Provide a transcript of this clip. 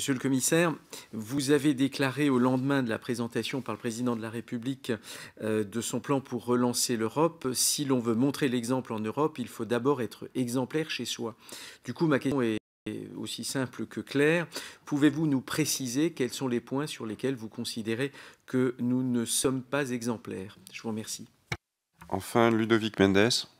Monsieur le commissaire, vous avez déclaré au lendemain de la présentation par le président de la République euh, de son plan pour relancer l'Europe, si l'on veut montrer l'exemple en Europe, il faut d'abord être exemplaire chez soi. Du coup, ma question est aussi simple que claire. Pouvez-vous nous préciser quels sont les points sur lesquels vous considérez que nous ne sommes pas exemplaires Je vous remercie. Enfin, Ludovic Mendes.